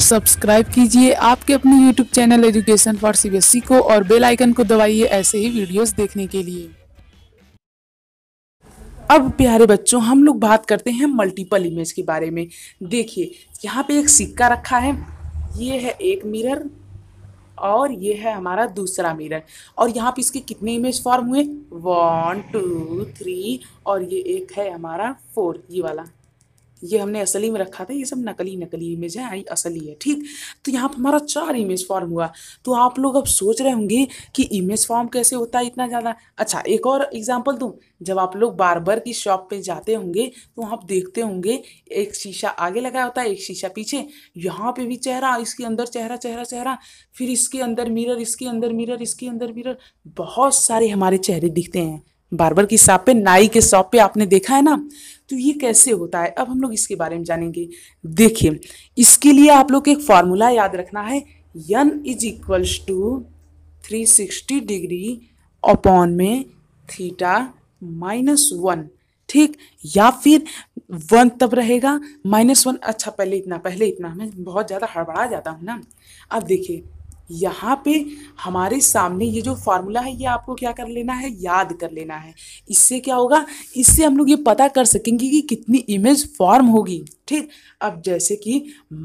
subscribe कीजिए आपके अपने YouTube channel education for C को और बेल आइकन को दबाइए ऐसे ही वीडियोस देखने के लिए अब प्यारे बच्चों हम लोग बात करते हैं मल्टीपल इमेज के बारे में देखिए यहाँ पे एक सिक्का रखा है ये है एक मिरर और ये है हमारा दूसरा मिरर और यहाँ पे इसके कितने इमेज फॉर्म हुए वन टू थ्री और ये एक है हमारा फोर ये वाला ये हमने असली में रखा था ये सब नकली नकली इमेज है आई असली है ठीक तो यहाँ पर हमारा चार इमेज फॉर्म हुआ तो आप लोग अब सोच रहे होंगे कि इमेज फॉर्म कैसे होता है इतना ज़्यादा अच्छा एक और एग्जाम्पल दूँ जब आप लोग बार की शॉप पे जाते होंगे तो आप देखते होंगे एक शीशा आगे लगाया होता है एक शीशा पीछे यहाँ पर भी चेहरा इसके अंदर चेहरा चेहरा चेहरा फिर इसके अंदर मिरर इसके अंदर मिरर इसके अंदर मिरर बहुत सारे हमारे चेहरे दिखते हैं बार्बर की शॉप पे नाई के शॉप पे आपने देखा है ना तो ये कैसे होता है अब हम लोग इसके बारे में जानेंगे देखिए इसके लिए आप लोग एक फार्मूला याद रखना है n is equals to three sixty degree upon में थीटा माइनस वन ठीक या फिर वन तब रहेगा माइनस वन अच्छा पहले इतना पहले इतना मैं बहुत ज़्यादा हड़बड़ा जाता हूँ ना अब देखिए यहाँ पे हमारे सामने ये जो फार्मूला है ये आपको क्या कर लेना है याद कर लेना है इससे क्या होगा इससे हम लोग ये पता कर सकेंगे कि कितनी इमेज फॉर्म होगी ठीक अब जैसे कि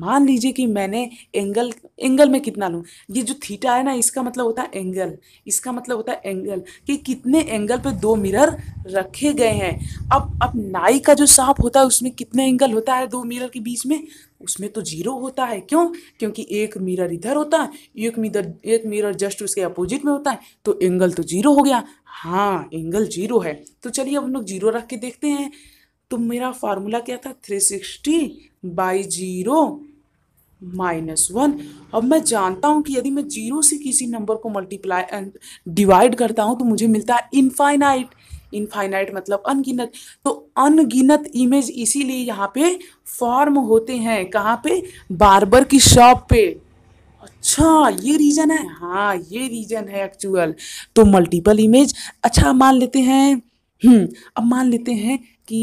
मान लीजिए कि मैंने एंगल एंगल में कितना लूँ ये जो थीटा है ना इसका मतलब होता है एंगल इसका मतलब होता है एंगल कि कितने एंगल पे दो मिरर रखे गए हैं अब अब नाई का जो सांप होता है उसमें कितने एंगल होता है दो मिरर के बीच में उसमें तो जीरो होता है क्यों क्योंकि एक मिरर इधर होता है एक मिरर एक मिरर जस्ट उसके अपोजिट में होता है तो एंगल तो जीरो हो गया हाँ एंगल जीरो है तो चलिए हम लोग जीरो रख के देखते हैं तो मेरा फार्मूला क्या था three sixty by zero minus one अब मैं जानता हूँ कि यदि मैं जीरो से किसी नंबर को मल्टीप्लाई डिवाइड करता हूँ तो मुझे मिलता है इनफाइनाइट इनफाइनाइट मतलब अनगिनत तो अनगिनत इमेज इसीलिए यहाँ पे फॉर्म होते हैं कहाँ पे बार्बर की शॉप पे अच्छा ये रीजन है हाँ ये रीजन है एक्चुअल तो मल्टीपल इमेज अच्छा मान लेते हैं हम्म, अब मान लेते हैं कि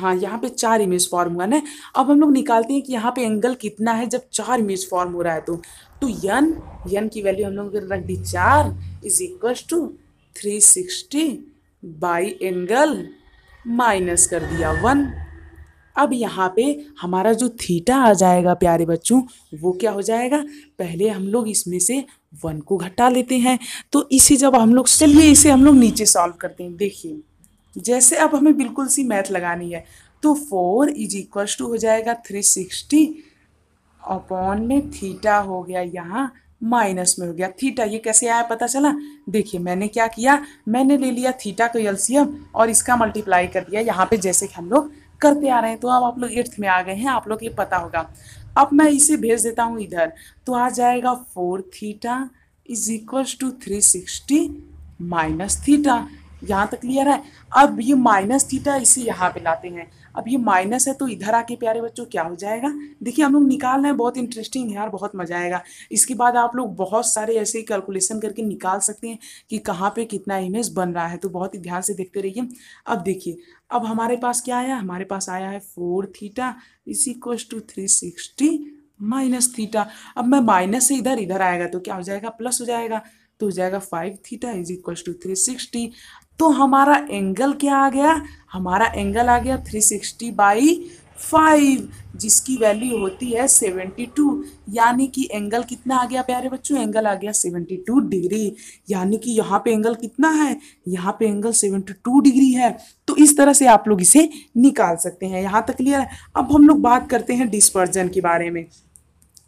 हाँ यहाँ पे चार इमेज फॉर्म हुआ ना अब हम लोग निकालते हैं कि यहाँ पे एंगल कितना है जब चार इमेज फॉर्म हो रहा है तो टू यन यन की वैल्यू हम लोग रख दी चार is equal to three sixty by angle minus कर दिया वन अब यहाँ पे हमारा जो थीटा आ जाएगा प्यारे बच्चों वो क्या हो जाएगा पहले हम लोग इसमें से वन को घटा लेते हैं तो इसे जब हम लोग चलिए इसे हम लोग नीचे सॉल्व करते हैं देखिए जैसे अब हमें बिल्कुल सी मैथ लगानी है तो फोर इज इक्वल्स टू हो जाएगा थ्री सिक्सटी अपॉन में थीटा हो गया यहाँ माइनस में हो गया थीटा ये कैसे आया पता चला देखिए मैंने क्या किया मैंने ले लिया थीटा को एल्सियम और इसका मल्टीप्लाई कर दिया यहाँ पे जैसे हम लोग करते आ रहे हैं तो अब आप लोग एट्थ में आ गए हैं आप लोग ये पता होगा अब मैं इसे भेज देता हूँ इधर तो आ जाएगा four theta is equals to three sixty minus theta यहाँ तक क्लियर है अब ये माइनस थीटा इसे यहाँ पे लाते हैं अब ये माइनस है तो इधर आके प्यारे बच्चों क्या हो जाएगा देखिए हम लोग निकाल रहे हैं बहुत इंटरेस्टिंग है यार बहुत मज़ा आएगा इसके बाद आप लोग बहुत सारे ऐसे ही कैलकुलेशन करके निकाल सकते हैं कि कहाँ पे कितना इमेज बन रहा है तो बहुत ही ध्यान से देखते रहिए अब देखिए अब हमारे पास क्या आया हमारे पास आया है four theta is equal to three sixty minus theta अब मैं माइनस से इधर इधर आएगा तो क्या हो जाएगा प्लस हो जाएगा तो हो जाएगा five theta is equal to three sixty तो हमारा एंगल क्या आ गया हमारा एंगल आ गया थ्री सिक्सटी बाई फाइव जिसकी वैल्यू होती है सेवेंटी टू यानी कि एंगल कितना आ गया प्यारे बच्चों एंगल आ गया 72 टू डिग्री यानी कि यहाँ पे एंगल कितना है यहाँ पे एंगल सेवेंटी टू डिग्री है तो इस तरह से आप लोग इसे निकाल सकते हैं यहाँ तक क्लियर है अब हम लोग बात करते हैं डिस्पर्जन के बारे में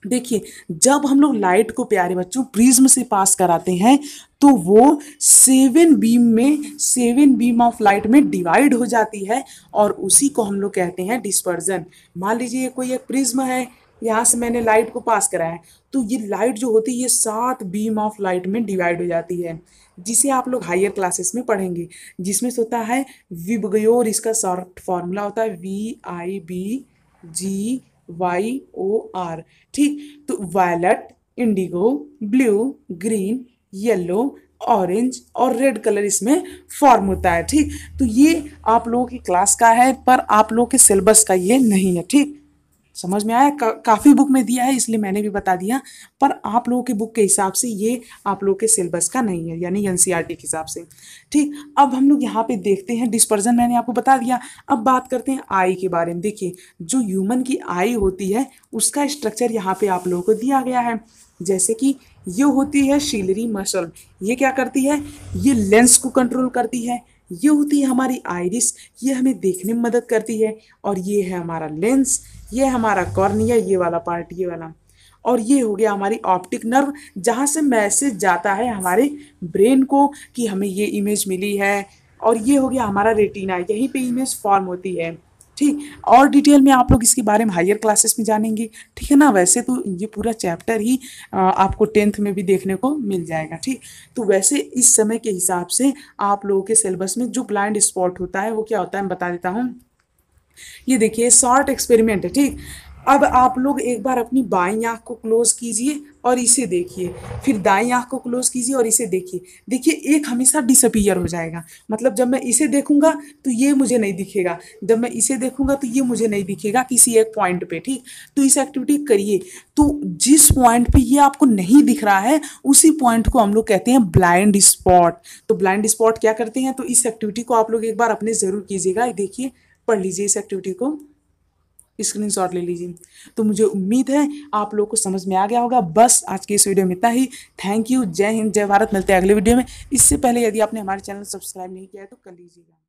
देखिए जब हम लोग लाइट को प्यारे बच्चों प्रिज्म से पास कराते हैं तो वो सेवन बीम में सेवन बीम ऑफ लाइट में डिवाइड हो जाती है और उसी को हम लोग कहते हैं डिस्पर्जन मान लीजिए कोई एक प्रिज्म है यहाँ से मैंने लाइट को पास कराया है तो ये लाइट जो होती है ये सात बीम ऑफ लाइट में डिवाइड हो जाती है जिसे आप लोग हायर क्लासेस में पढ़ेंगे जिसमें से होता है विबगयोर इसका शॉर्ट फॉर्मूला होता है V I B G Y O R ठीक तो violet indigo blue green yellow orange और रेड कलर इसमें फॉर्म होता है ठीक तो ये आप लोगों की क्लास का है पर आप लोगों के सिलेबस का ये नहीं है ठीक समझ में आया का, काफ़ी बुक में दिया है इसलिए मैंने भी बता दिया पर आप लोगों के बुक के हिसाब से ये आप लोगों के सिलेबस का नहीं है यानी एन e के हिसाब से ठीक अब हम लोग यहाँ पे देखते हैं डिस्पर्जन मैंने आपको बता दिया अब बात करते हैं आई के बारे में देखिए जो ह्यूमन की आई होती है उसका स्ट्रक्चर यहाँ पर आप लोगों को दिया गया है जैसे कि ये होती है शीलरी मसल ये क्या करती है ये लेंस को कंट्रोल करती है ये होती है हमारी आइरिस ये हमें देखने में मदद करती है और ये है हमारा लेंस ये हमारा कॉर्निया ये वाला पार्ट ये वाला और ये हो गया हमारी ऑप्टिक नर्व जहाँ से मैसेज जाता है हमारे ब्रेन को कि हमें ये इमेज मिली है और ये हो गया हमारा रेटिना यहीं पे इमेज फॉर्म होती है ठीक और डिटेल में आप लोग इसके बारे में हायर क्लासेस में जानेंगे ठीक है ना वैसे तो ये पूरा चैप्टर ही आपको टेंथ में भी देखने को मिल जाएगा ठीक तो वैसे इस समय के हिसाब से आप लोगों के सिलेबस में जो ब्लाइंड स्पॉट होता है वो क्या होता है मैं बता देता हूँ ये देखिए शॉर्ट एक्सपेरिमेंट है ठीक अब आप लोग एक बार अपनी बाई आँख को क्लोज कीजिए और इसे देखिए फिर दाई आँख को क्लोज कीजिए और इसे देखिए देखिए एक हमेशा डिसअपियर हो जाएगा मतलब जब मैं इसे देखूंगा तो ये मुझे नहीं दिखेगा जब मैं इसे देखूंगा तो ये मुझे नहीं दिखेगा किसी एक पॉइंट पे ठीक तो इस एक्टिविटी करिए तो जिस पॉइंट पे ये आपको नहीं दिख रहा है उसी पॉइंट को हम लोग कहते हैं ब्लाइंड स्पॉट तो ब्लाइंड स्पॉट क्या करते हैं तो इस एक्टिविटी को आप लोग एक बार अपने ज़रूर कीजिएगा देखिए पढ़ लीजिए इस एक्टिविटी को स्क्रीन शॉट ले लीजिए तो मुझे उम्मीद है आप लोग को समझ में आ गया होगा बस आज की इस वीडियो में इतना ही थैंक यू जय हिंद जय भारत मिलते हैं अगले वीडियो में इससे पहले यदि आपने हमारे चैनल सब्सक्राइब नहीं किया है तो कर लीजिएगा